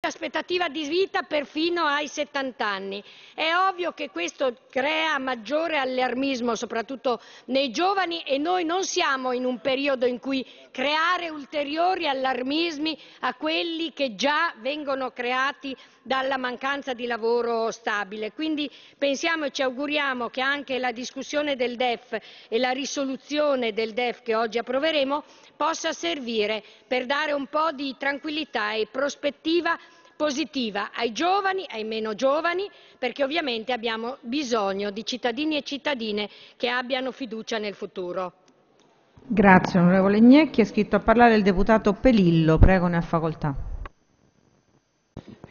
l'aspettativa di vita perfino ai 70 anni. È ovvio che questo crea maggiore allarmismo, soprattutto nei giovani, e noi non siamo in un periodo in cui creare ulteriori allarmismi a quelli che già vengono creati dalla mancanza di lavoro stabile. Quindi pensiamo e ci auguriamo che anche la discussione del DEF e la risoluzione del DEF che oggi approveremo possa servire per dare un po' di tranquillità e prospettiva positiva ai giovani, ai meno giovani, perché ovviamente abbiamo bisogno di cittadini e cittadine che abbiano fiducia nel futuro. Grazie onorevole Gnecchi, è scritto a parlare il deputato Pelillo, prego ne ha facoltà.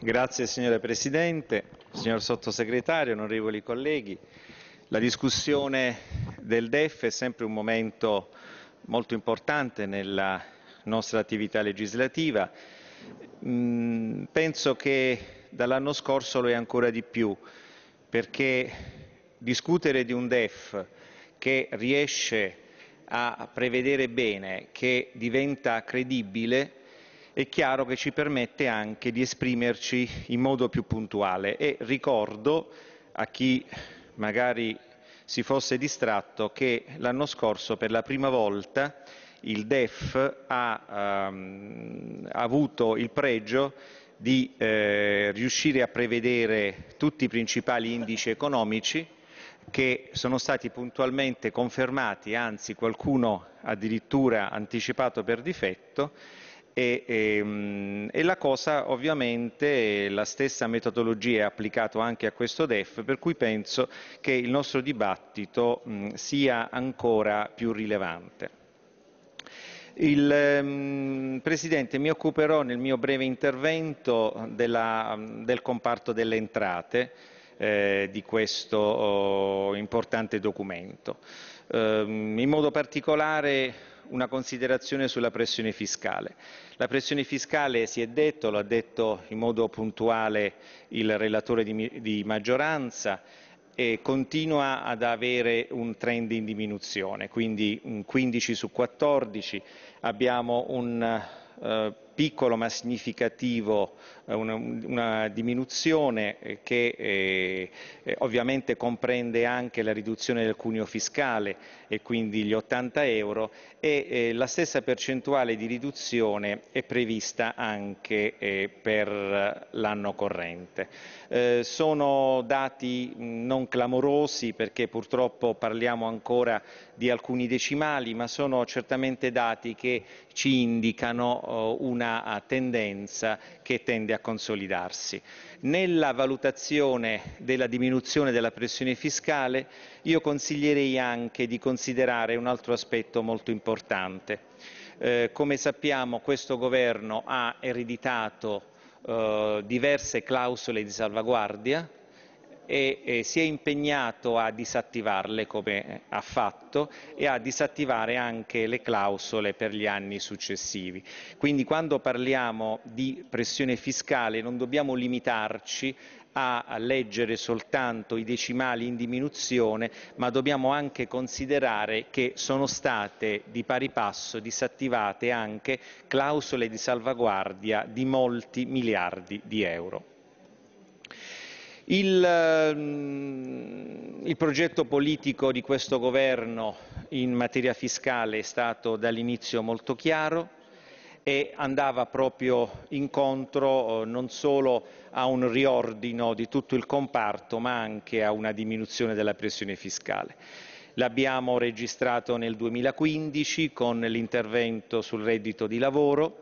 Grazie signora Presidente, signor Sottosegretario, onorevoli colleghi. La discussione del DEF è sempre un momento molto importante nella nostra attività legislativa. Mm, penso che dall'anno scorso lo è ancora di più, perché discutere di un DEF che riesce a prevedere bene, che diventa credibile, è chiaro che ci permette anche di esprimerci in modo più puntuale e ricordo a chi magari si fosse distratto che l'anno scorso per la prima volta il DEF ha, ehm, avuto il pregio di eh, riuscire a prevedere tutti i principali indici economici che sono stati puntualmente confermati, anzi qualcuno addirittura anticipato per difetto, e, e, ehm, e, la cosa ovviamente la stessa metodologia è applicata anche a questo DEF, per cui penso che il nostro dibattito mh, sia ancora più rilevante. Il, ehm, Presidente, mi occuperò nel mio breve intervento della, del comparto delle entrate eh, di questo oh, importante documento. Eh, in modo particolare una considerazione sulla pressione fiscale. La pressione fiscale, si è detto, lo ha detto in modo puntuale il relatore di, di maggioranza, continua ad avere un trend in diminuzione, quindi un 15 su 14, abbiamo un eh, piccolo ma significativo, eh, una, una diminuzione eh, che eh, eh, ovviamente comprende anche la riduzione del cuneo fiscale e quindi gli 80 euro e eh, la stessa percentuale di riduzione è prevista anche eh, per l'anno corrente. sono dati non clamorosi perché purtroppo parliamo ancora di alcuni decimali ma sono certamente dati che ci indicano oh, una una eh, tendenza che tende a consolidarsi. Nella valutazione della diminuzione della pressione fiscale io consiglierei anche di considerare un altro aspetto molto importante. Eh, come sappiamo questo governo ha ereditato eh, diverse clausole di salvaguardia e eh, si è impegnato a disattivarle come eh, ha fatto e a disattivare anche le clausole per gli anni successivi. Quindi quando parliamo di pressione fiscale non dobbiamo limitarci a leggere soltanto i decimali in diminuzione, ma dobbiamo anche considerare che sono state di pari passo disattivate anche clausole di salvaguardia di molti miliardi di euro. Il, ehm, il, progetto politico di questo governo in materia fiscale è stato dall'inizio molto chiaro e andava proprio incontro eh, non solo a un riordino di tutto il comparto ma anche a una diminuzione della pressione fiscale. L'abbiamo registrato nel 2015 con l'intervento sul reddito di lavoro,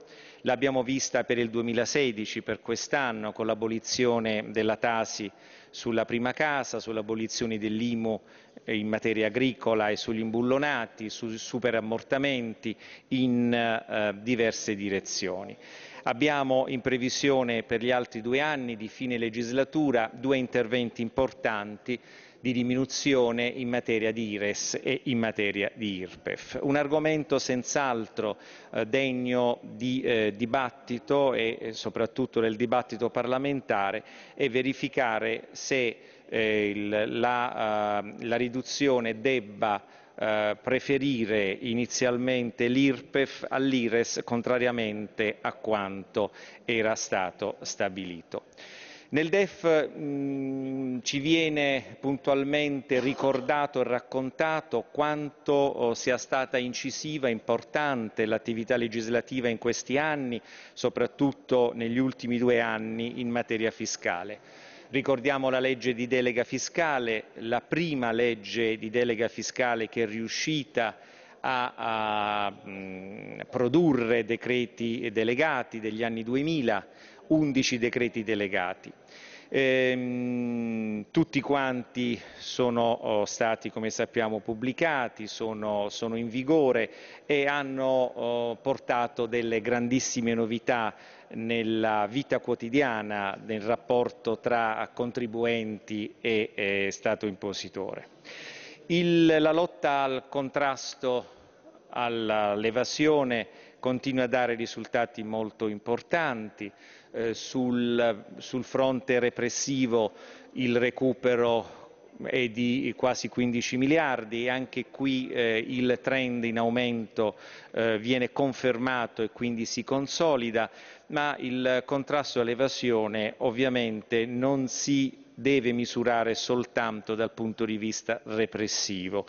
L'abbiamo vista per il 2016, per quest'anno, con l'abolizione della Tasi sulla prima casa, sull'abolizione dell'IMU in materia agricola e sugli imbullonati, sui superammortamenti in eh, diverse direzioni. Abbiamo in previsione per gli altri due anni di fine legislatura due interventi importanti di diminuzione in materia di IRES e in materia di IRPEF. Un argomento senz'altro eh, degno di eh, dibattito e eh, soprattutto del dibattito parlamentare è verificare se la, riduzione debba preferire inizialmente l'IRPEF all'IRES contrariamente a quanto era stato stabilito. Nel DEF mh, mm, ci viene puntualmente ricordato e raccontato quanto oh, sia stata incisiva, e importante l'attività legislativa in questi anni, soprattutto negli ultimi due anni in materia fiscale. Ricordiamo la legge di delega fiscale, la prima legge di delega fiscale che è riuscita a, a mh, mm, produrre decreti delegati degli anni 2000, 11 decreti delegati. Ehm, tutti quanti sono oh, stati, come sappiamo, pubblicati, sono, sono in vigore e hanno eh, portato delle grandissime novità nella vita quotidiana, nel rapporto tra contribuenti e eh, Stato impositore. Il, la lotta al contrasto all'evasione continua a dare risultati molto importanti. Eh, sul, sul fronte repressivo il recupero è di quasi 15 miliardi e anche qui eh, il trend in aumento eh, viene confermato e quindi si consolida, ma il contrasto all'evasione ovviamente non si deve misurare soltanto dal punto di vista repressivo.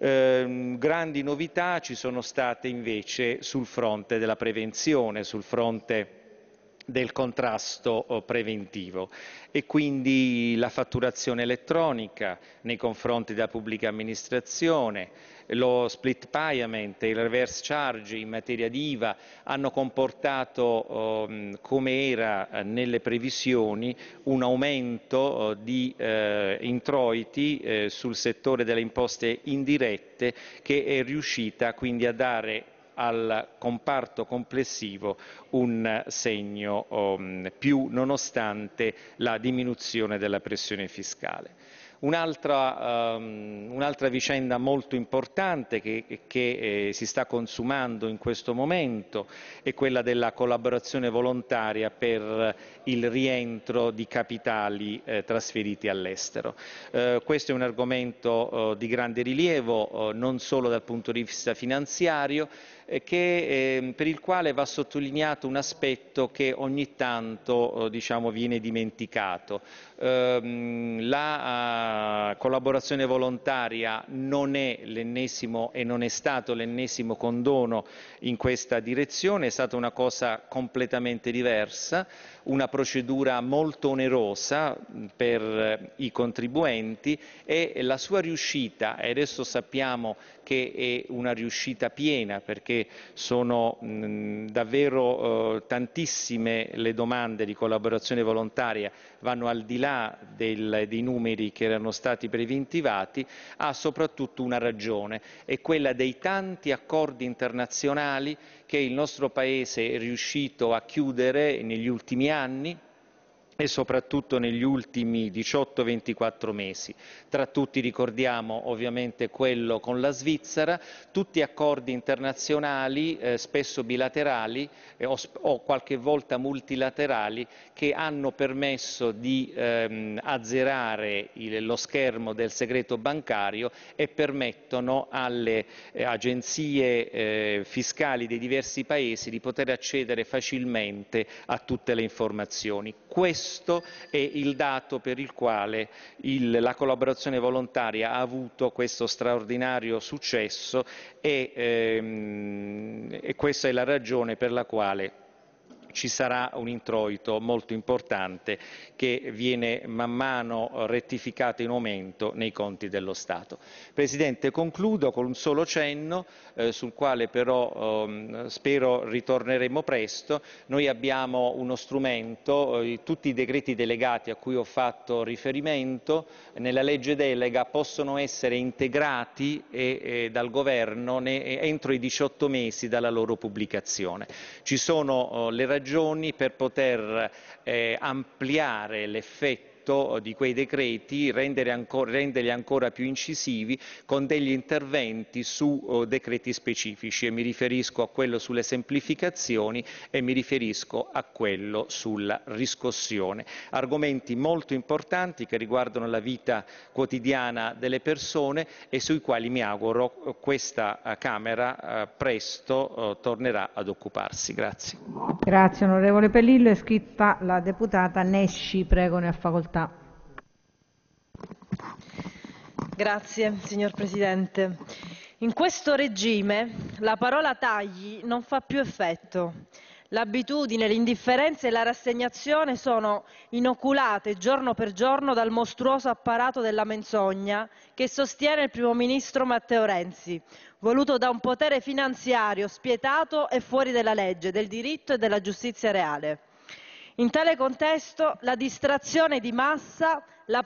Ehm, grandi novità ci sono state invece sul fronte della prevenzione, sul fronte del contrasto oh, preventivo e quindi la fatturazione elettronica nei confronti della pubblica amministrazione, lo split payment e il reverse charge in materia di IVA hanno comportato, oh, come era eh, nelle previsioni, un aumento oh, di eh, introiti eh, sul settore delle imposte indirette che è riuscita quindi a dare al comparto complessivo un segno um, più nonostante la diminuzione della pressione fiscale. Un'altra, um, un'altra, vicenda molto importante che, che eh, si sta consumando in questo momento è quella della collaborazione volontaria per il rientro di capitali eh, trasferiti all'estero. Eh, questo è un argomento oh, di grande rilievo oh, non solo dal punto di vista finanziario, che, ehm, per il quale va sottolineato un aspetto che ogni tanto eh, diciamo, viene dimenticato. Ehm, la ah, collaborazione volontaria non è l'ennesimo e non è stato l'ennesimo condono in questa direzione, è stata una cosa completamente diversa, una procedura molto onerosa mm, per eh, i contribuenti e la sua riuscita, e adesso sappiamo che è una riuscita piena perché sono mh, mm, davvero eh, tantissime le domande di collaborazione volontaria, vanno al di là del, dei numeri che erano stati preventivati, ha soprattutto una ragione, è quella dei tanti accordi internazionali che il nostro Paese è riuscito a chiudere negli ultimi anni, e soprattutto negli ultimi 18-24 mesi. Tra tutti ricordiamo ovviamente quello con la Svizzera, tutti accordi internazionali, eh, spesso bilaterali eh, o, o, qualche volta multilaterali, che hanno permesso di ehm, azzerare il, lo schermo del segreto bancario e permettono alle eh, agenzie eh, fiscali dei diversi paesi di poter accedere facilmente a tutte le informazioni questo è il dato per il quale il, la collaborazione volontaria ha avuto questo straordinario successo e, ehm, e questa è la ragione per la quale ci sarà un introito molto importante che viene man mano rettificato in aumento nei conti dello Stato. Presidente, concludo con un solo cenno eh, sul quale però eh, spero ritorneremo presto. Noi abbiamo uno strumento, eh, tutti i decreti delegati a cui ho fatto riferimento nella legge delega possono essere integrati e, e dal Governo ne, entro i 18 mesi dalla loro pubblicazione. Ci sono oh, le ragioni ragioni per poter eh, ampliare l'effetto spirito eh, di quei decreti, renderli ancora, renderli ancora più incisivi con degli interventi su oh, decreti specifici e mi riferisco a quello sulle semplificazioni e mi riferisco a quello sulla riscossione. Argomenti molto importanti che riguardano la vita quotidiana delle persone e sui quali mi auguro eh, questa eh, Camera presto tornerà ad occuparsi. Grazie. Grazie onorevole Pellillo. È scritta la deputata Nesci, prego ne ha facoltà facoltà. Grazie, signor Presidente. In questo regime la parola tagli non fa più effetto. L'abitudine, l'indifferenza e la rassegnazione sono inoculate giorno per giorno dal mostruoso apparato della menzogna che sostiene il primo ministro Matteo Renzi, voluto da un potere finanziario spietato e fuori della legge, del diritto e della giustizia reale. In tale contesto, la distrazione di massa, la